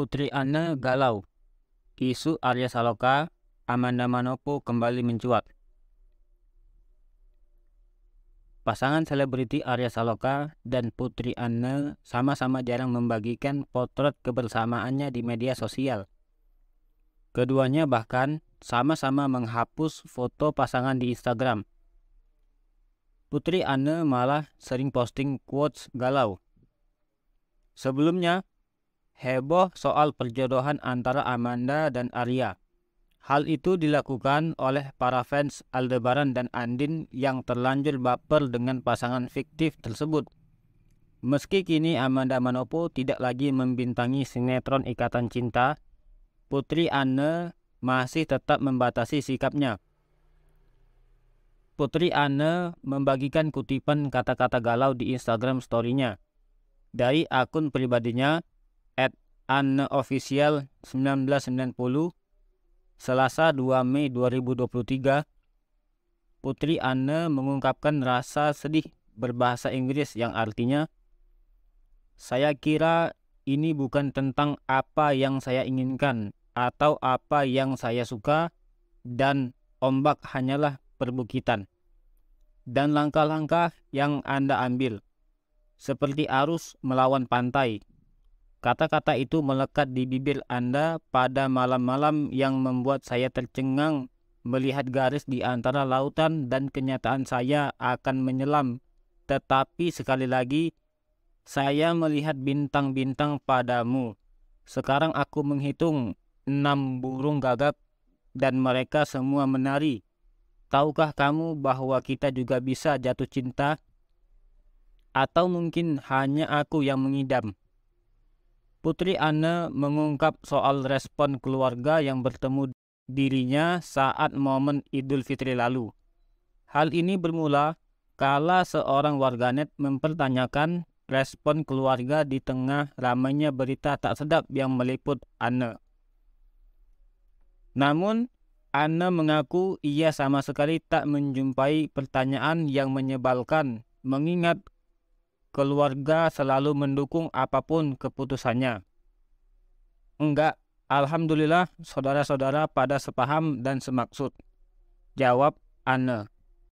Putri Anne galau. Isu Arya Saloka, Amanda Manopo kembali mencuat. Pasangan selebriti Arya Saloka dan Putri Anne sama-sama jarang membagikan potret kebersamaannya di media sosial. Keduanya bahkan sama-sama menghapus foto pasangan di Instagram. Putri Anne malah sering posting quotes galau. Sebelumnya, heboh soal perjodohan antara Amanda dan Arya. Hal itu dilakukan oleh para fans Aldebaran dan Andin yang terlanjur baper dengan pasangan fiktif tersebut. Meski kini Amanda Manopo tidak lagi membintangi sinetron Ikatan Cinta, Putri Anne masih tetap membatasi sikapnya. Putri Anne membagikan kutipan kata-kata galau di Instagram story-nya. Dari akun pribadinya, Unofficial 1990 Selasa 2 Mei 2023 Putri Anne mengungkapkan rasa sedih berbahasa Inggris yang artinya saya kira ini bukan tentang apa yang saya inginkan atau apa yang saya suka dan ombak hanyalah perbukitan dan langkah-langkah yang Anda ambil seperti arus melawan pantai Kata-kata itu melekat di bibir Anda pada malam-malam yang membuat saya tercengang melihat garis di antara lautan dan kenyataan saya akan menyelam. Tetapi sekali lagi, saya melihat bintang-bintang padamu. Sekarang aku menghitung enam burung gagak dan mereka semua menari. Tahukah kamu bahwa kita juga bisa jatuh cinta? Atau mungkin hanya aku yang mengidam? Putri Anne mengungkap soal respon keluarga yang bertemu dirinya saat momen Idul Fitri lalu. Hal ini bermula kala seorang warganet mempertanyakan respon keluarga di tengah ramainya berita tak sedap yang meliput Anne. Namun, Anne mengaku ia sama sekali tak menjumpai pertanyaan yang menyebalkan, mengingat keluarga selalu mendukung apapun keputusannya. Enggak, alhamdulillah saudara-saudara pada sepaham dan semaksud. Jawab Anne.